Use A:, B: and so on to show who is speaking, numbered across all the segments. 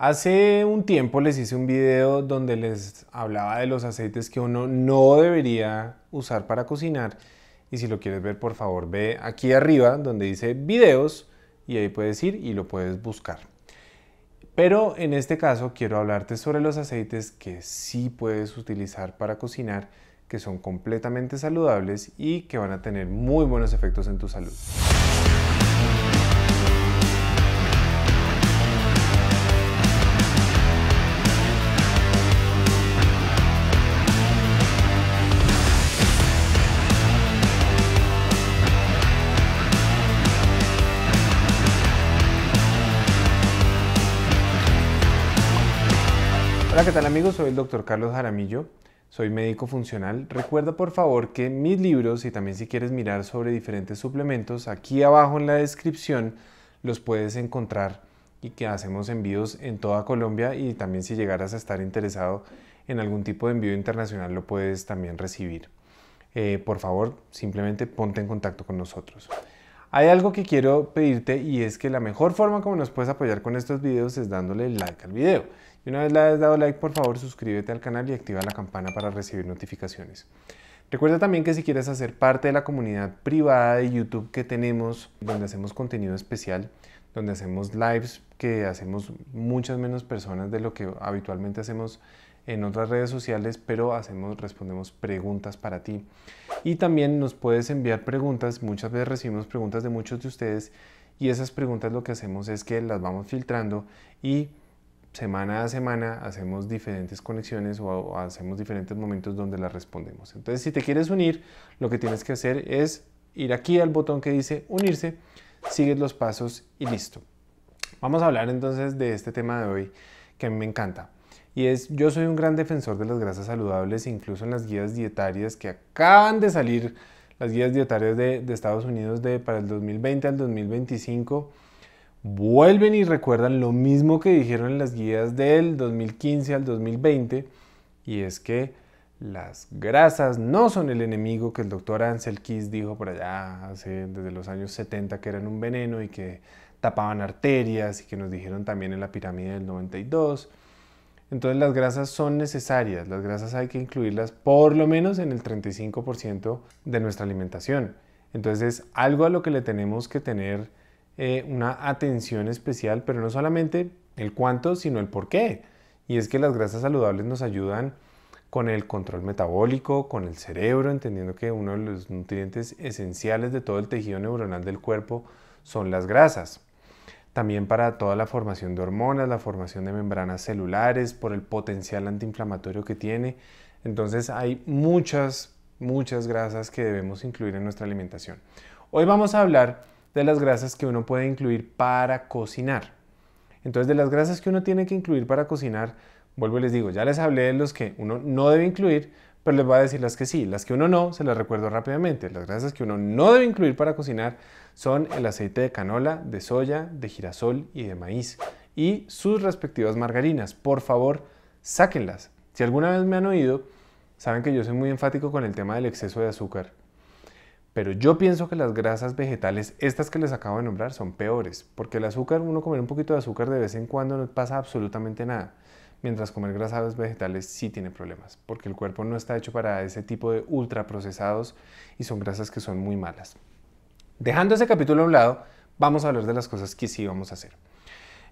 A: Hace un tiempo les hice un video donde les hablaba de los aceites que uno no debería usar para cocinar. Y si lo quieres ver, por favor, ve aquí arriba donde dice videos y ahí puedes ir y lo puedes buscar. Pero en este caso quiero hablarte sobre los aceites que sí puedes utilizar para cocinar, que son completamente saludables y que van a tener muy buenos efectos en tu salud. Hola, ¿qué tal amigos? Soy el doctor Carlos Jaramillo, soy médico funcional. Recuerda por favor que mis libros y también si quieres mirar sobre diferentes suplementos, aquí abajo en la descripción los puedes encontrar y que hacemos envíos en toda Colombia y también si llegaras a estar interesado en algún tipo de envío internacional lo puedes también recibir. Eh, por favor, simplemente ponte en contacto con nosotros. Hay algo que quiero pedirte y es que la mejor forma como nos puedes apoyar con estos videos es dándole like al video. Y una vez le hayas dado like, por favor suscríbete al canal y activa la campana para recibir notificaciones. Recuerda también que si quieres hacer parte de la comunidad privada de YouTube que tenemos, donde hacemos contenido especial, donde hacemos lives que hacemos muchas menos personas de lo que habitualmente hacemos en otras redes sociales, pero hacemos, respondemos preguntas para ti. Y también nos puedes enviar preguntas, muchas veces recibimos preguntas de muchos de ustedes y esas preguntas lo que hacemos es que las vamos filtrando y semana a semana hacemos diferentes conexiones o hacemos diferentes momentos donde las respondemos. Entonces, si te quieres unir, lo que tienes que hacer es ir aquí al botón que dice unirse, sigues los pasos y listo. Vamos a hablar entonces de este tema de hoy que a mí me encanta y es yo soy un gran defensor de las grasas saludables, incluso en las guías dietarias que acaban de salir, las guías dietarias de, Estados Unidos de, para el 2020 al 2025, vuelven y recuerdan lo mismo que dijeron en las guías del 2015 al 2020, y es que las grasas no son el enemigo que el doctor Ansel Keys dijo por allá hace, desde los años 70 que eran un veneno y que tapaban arterias y que nos dijeron también en la pirámide del 92. Entonces las grasas son necesarias, las grasas hay que incluirlas por lo menos en el 35% de nuestra alimentación. Entonces es algo a lo que le tenemos que tener eh, una atención especial, pero no solamente el cuánto, sino el por qué. Y es que las grasas saludables nos ayudan con el control metabólico, con el cerebro, entendiendo que uno de los nutrientes esenciales de todo el tejido neuronal del cuerpo son las grasas también para toda la formación de hormonas, la formación de membranas celulares, por el potencial antiinflamatorio que tiene. Entonces hay muchas, muchas grasas que debemos incluir en nuestra alimentación. Hoy vamos a hablar de las grasas que uno puede incluir para cocinar. Entonces de las grasas que uno tiene que incluir para cocinar, vuelvo y les digo, ya les hablé de los que uno no debe incluir, pero les voy a decir las que sí. Las que uno no, se las recuerdo rápidamente. Las grasas que uno no debe incluir para cocinar son el aceite de canola, de soya, de girasol y de maíz. Y sus respectivas margarinas. Por favor, sáquenlas. Si alguna vez me han oído, saben que yo soy muy enfático con el tema del exceso de azúcar. Pero yo pienso que las grasas vegetales, estas que les acabo de nombrar, son peores, porque el azúcar, uno comer un poquito de azúcar de vez en cuando no pasa absolutamente nada mientras comer grasas vegetales sí tiene problemas, porque el cuerpo no está hecho para ese tipo de ultraprocesados y son grasas que son muy malas. Dejando ese capítulo a un lado, vamos a hablar de las cosas que sí vamos a hacer.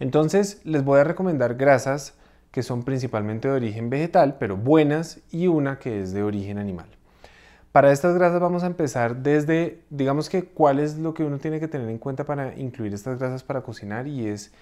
A: Entonces, les voy a recomendar grasas que son principalmente de origen vegetal, pero buenas, y una que es de origen animal. Para estas grasas vamos a empezar desde, digamos que cuál es lo que uno tiene que tener en cuenta para incluir estas grasas para cocinar y es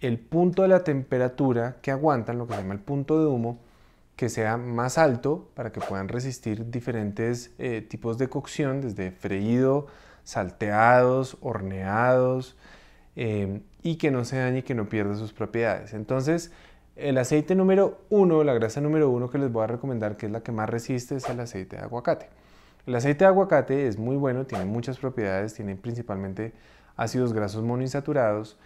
A: el punto de la temperatura que aguantan, lo que se llama el punto de humo, que sea más alto para que puedan resistir diferentes eh, tipos de cocción, desde freído, salteados, horneados, em, y que no se dañe y que no pierda sus propiedades. Entonces, el aceite número uno, la grasa número uno que les voy a recomendar, que es la que más resiste, es el aceite de aguacate. El aceite de aguacate es muy bueno, tiene muchas propiedades, tiene principalmente ácidos grasos monoinsaturados,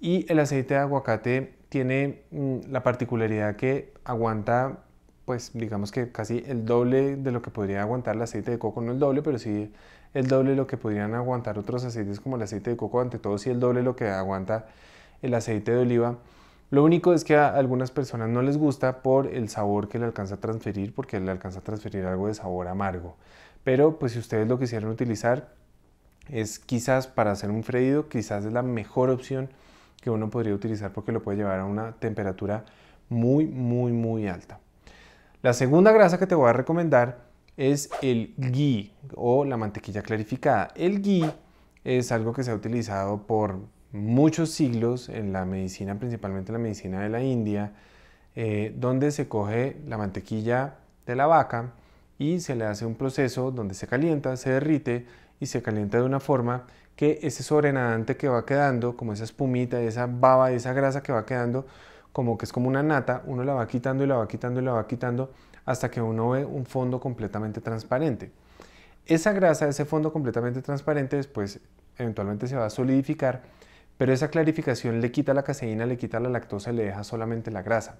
A: y el aceite de aguacate tiene mm, la particularidad que aguanta, pues digamos que casi el doble de lo que podría aguantar el aceite de coco, no el doble, pero sí el doble de lo que podrían aguantar otros aceites como el aceite de coco, ante todo sí el doble de lo que aguanta el aceite de oliva. Lo único es que a algunas personas no les gusta por el sabor que le alcanza a transferir, porque le alcanza a transferir algo de sabor amargo. Pero pues si ustedes lo quisieran utilizar, es quizás para hacer un freído, quizás es la mejor opción que uno podría utilizar porque lo puede llevar a una temperatura muy, muy, muy alta. La segunda grasa que te voy a recomendar es el ghee o la mantequilla clarificada. El ghee es algo que se ha utilizado por muchos siglos en la medicina, principalmente en la medicina de la India, eh, donde se coge la mantequilla de la vaca y se le hace un proceso donde se calienta, se derrite, y se calienta de una forma que ese sobrenadante que va quedando, como esa espumita, esa baba, esa grasa que va quedando, como que es como una nata, uno la va quitando y la va quitando y la va quitando hasta que uno ve un fondo completamente transparente. Esa grasa, ese fondo completamente transparente, después eventualmente se va a solidificar, pero esa clarificación le quita la caseína, le quita la lactosa y le deja solamente la grasa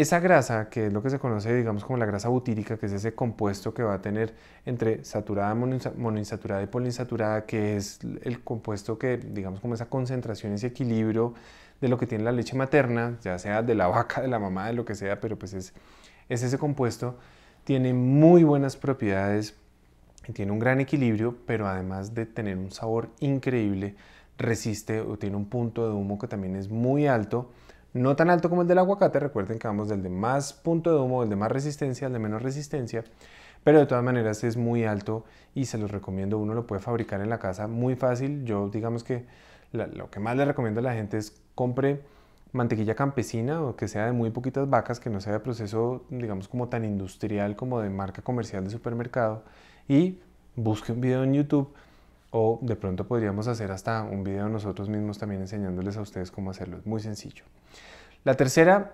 A: esa grasa, que es lo que se conoce, digamos, como la grasa butírica, que es ese compuesto que va a tener entre saturada, monoinsaturada y poliinsaturada, que es el compuesto que, digamos, como esa concentración, ese equilibrio de lo que tiene la leche materna, ya sea de la vaca, de la mamá, de lo que sea, pero pues es, ese compuesto, tiene muy buenas propiedades tiene un gran equilibrio, pero además de tener un sabor increíble, resiste o tiene un punto de humo que también es muy alto, no tan alto como el del aguacate, recuerden que vamos del de más punto de humo, del de más resistencia, al de menos resistencia, pero de todas maneras es muy alto y se los recomiendo, uno lo puede fabricar en la casa muy fácil, yo digamos que lo que más le recomiendo a la gente es compre mantequilla campesina o que sea de muy poquitas vacas, que no sea de proceso, digamos, como tan industrial como de marca comercial de supermercado y busque un video en YouTube o de pronto podríamos hacer hasta un video nosotros mismos también enseñándoles a ustedes cómo hacerlo. Es muy sencillo. La tercera,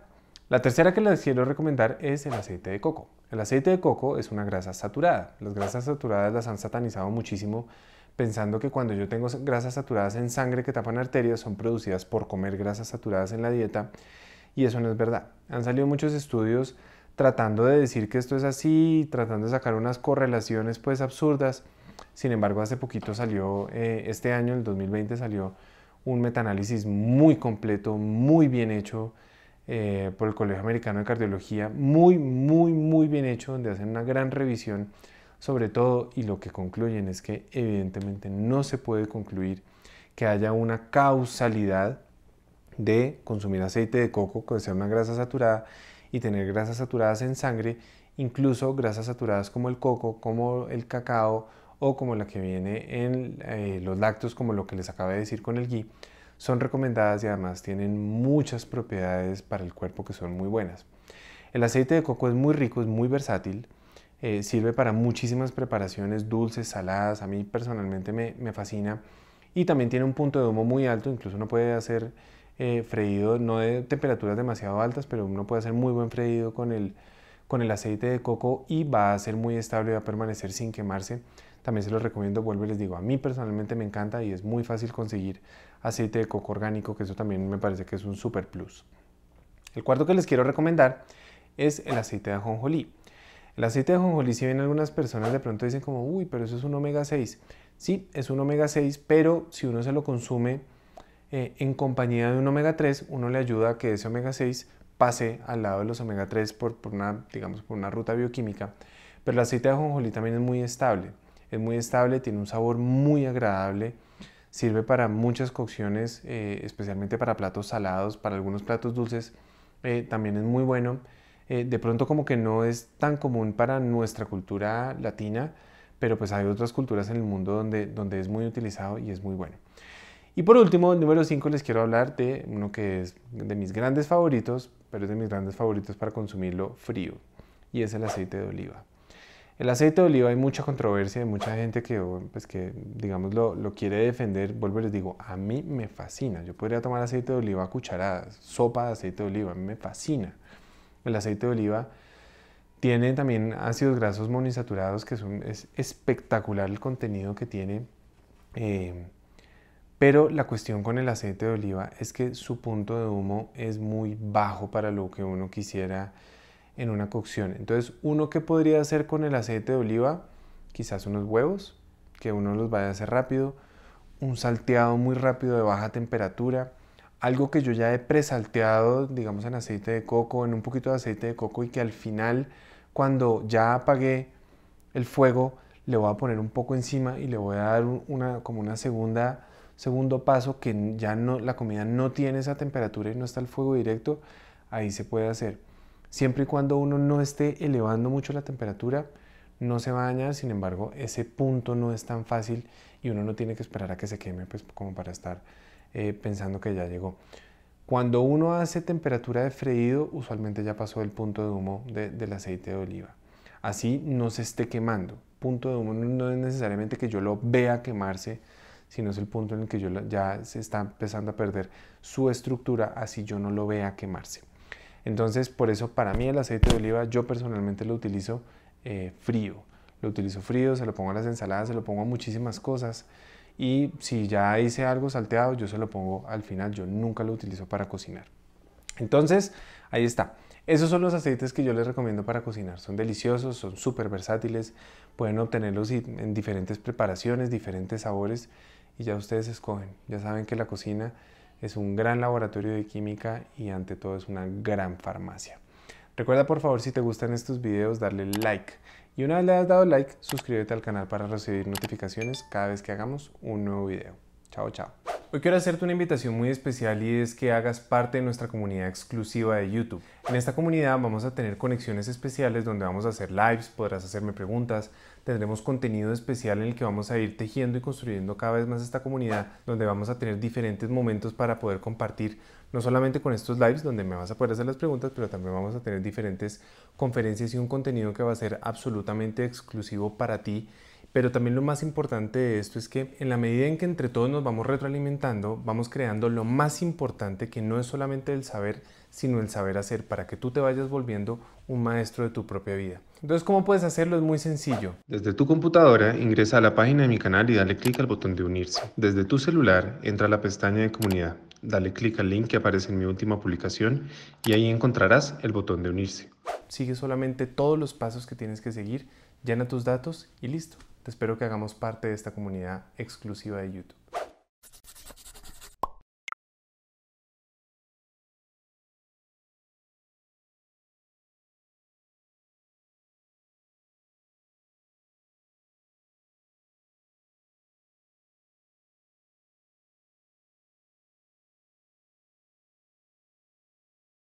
A: la tercera que les quiero recomendar es el aceite de coco. El aceite de coco es una grasa saturada. Las grasas saturadas las han satanizado muchísimo pensando que cuando yo tengo grasas saturadas en sangre que tapan arterias son producidas por comer grasas saturadas en la dieta y eso no es verdad. Han salido muchos estudios tratando de decir que esto es así, tratando de sacar unas correlaciones pues absurdas sin embargo, hace poquito salió, eh, este año, el 2020, salió un metaanálisis muy completo, muy bien hecho eh, por el Colegio Americano de Cardiología, muy, muy, muy bien hecho, donde hacen una gran revisión sobre todo y lo que concluyen es que evidentemente no se puede concluir que haya una causalidad de consumir aceite de coco, que sea una grasa saturada, y tener grasas saturadas en sangre, incluso grasas saturadas como el coco, como el cacao, o como la que viene en eh, los lácteos, como lo que les acabo de decir con el ghee, son recomendadas y además tienen muchas propiedades para el cuerpo que son muy buenas. El aceite de coco es muy rico, es muy versátil, eh, sirve para muchísimas preparaciones dulces, saladas, a mí personalmente me, fascina y también tiene un punto de humo muy alto, incluso uno puede hacer eh, freído, no de temperaturas demasiado altas, pero uno puede hacer muy buen freído con el, con el aceite de coco y va a ser muy estable y va a permanecer sin quemarse también se los recomiendo, vuelvo y les digo, a mí personalmente me encanta y es muy fácil conseguir aceite de coco orgánico, que eso también me parece que es un super plus. El cuarto que les quiero recomendar es el aceite de ajonjolí. El aceite de ajonjolí, si bien algunas personas de pronto dicen como, uy, pero eso es un omega 6. Sí, es un omega 6, pero si uno se lo consume eh, en compañía de un omega 3, uno le ayuda a que ese omega 6 pase al lado de los omega 3 por, una, digamos, por una ruta bioquímica. Pero el aceite de ajonjolí también es muy estable es muy estable, tiene un sabor muy agradable, sirve para muchas cocciones, eh, especialmente para platos salados, para algunos platos dulces, eh, también es muy bueno. Eh, de pronto como que no es tan común para nuestra cultura latina, pero pues hay otras culturas en el mundo donde, donde es muy utilizado y es muy bueno. Y por último, el número 5 les quiero hablar de uno que es de mis grandes favoritos, pero es de mis grandes favoritos para consumirlo frío, y es el aceite de oliva. El aceite de oliva hay mucha controversia, hay mucha gente que, oh, pues, que digamos, lo, quiere defender. Vuelvo les digo, a mí me fascina. Yo podría tomar aceite de oliva a cucharadas, sopa de aceite de oliva, a mí me fascina. El aceite de oliva tiene también ácidos grasos monoinsaturados, que es espectacular el contenido que tiene. Eh, pero la cuestión con el aceite de oliva es que su punto de humo es muy bajo para lo que uno quisiera en una cocción. Entonces, uno que podría hacer con el aceite de oliva, quizás unos huevos, que uno los vaya a hacer rápido, un salteado muy rápido de baja temperatura, algo que yo ya he presalteado, digamos en aceite de coco, en un poquito de aceite de coco y que al final, cuando ya apagué el fuego, le voy a poner un poco encima y le voy a dar una, como una segunda, segundo paso que ya no, la comida no tiene esa temperatura y no está el fuego directo, ahí se puede hacer. Siempre y cuando uno no esté elevando mucho la temperatura, no se va a dañar, sin embargo, ese punto no es tan fácil y uno no tiene que esperar a que se queme, pues como para estar eh, pensando que ya llegó. Cuando uno hace temperatura de freído, usualmente ya pasó el punto de humo del aceite de oliva. Así no se esté quemando. Punto de humo no es necesariamente que yo lo vea quemarse, sino es el punto en el que yo ya se está empezando a perder su estructura, así yo no lo vea quemarse. Entonces, por eso para mí el aceite de oliva yo personalmente lo utilizo eh, frío. Lo utilizo frío, se lo pongo a las ensaladas, se lo pongo a muchísimas cosas. Y si ya hice algo salteado, yo se lo pongo al final. Yo nunca lo utilizo para cocinar. Entonces, ahí está. Esos son los aceites que yo les recomiendo para cocinar. Son deliciosos, son súper versátiles, pueden obtenerlos en diferentes preparaciones, diferentes sabores y ya ustedes escogen. Ya saben que la cocina es un gran laboratorio de química y ante todo es una gran farmacia. Recuerda por favor si te gustan estos videos darle like y una vez le has dado like suscríbete al canal para recibir notificaciones cada vez que hagamos un nuevo video. Chao, chao. Hoy quiero hacerte una invitación muy especial y es que hagas parte de nuestra comunidad exclusiva de YouTube. En esta comunidad vamos a tener conexiones especiales donde vamos a hacer lives, podrás hacerme preguntas, tendremos contenido especial en el que vamos a ir tejiendo y construyendo cada vez más esta comunidad, donde vamos a tener diferentes momentos para poder compartir, no solamente con estos lives donde me vas a poder hacer las preguntas, pero también vamos a tener diferentes conferencias y un contenido que va a ser absolutamente exclusivo para ti pero también lo más importante de esto es que en la medida en que entre todos nos vamos retroalimentando, vamos creando lo más importante que no es solamente el saber, sino el saber hacer para que tú te vayas volviendo un maestro de tu propia vida. Entonces, ¿cómo puedes hacerlo? Es muy sencillo. Desde tu computadora, ingresa a la página de mi canal y dale clic al botón de unirse. Desde tu celular, entra a la pestaña de comunidad. Dale clic al link que aparece en mi última publicación y ahí encontrarás el botón de unirse. Sigue solamente todos los pasos que tienes que seguir, llena tus datos y listo. Te espero que hagamos parte de esta comunidad exclusiva de YouTube.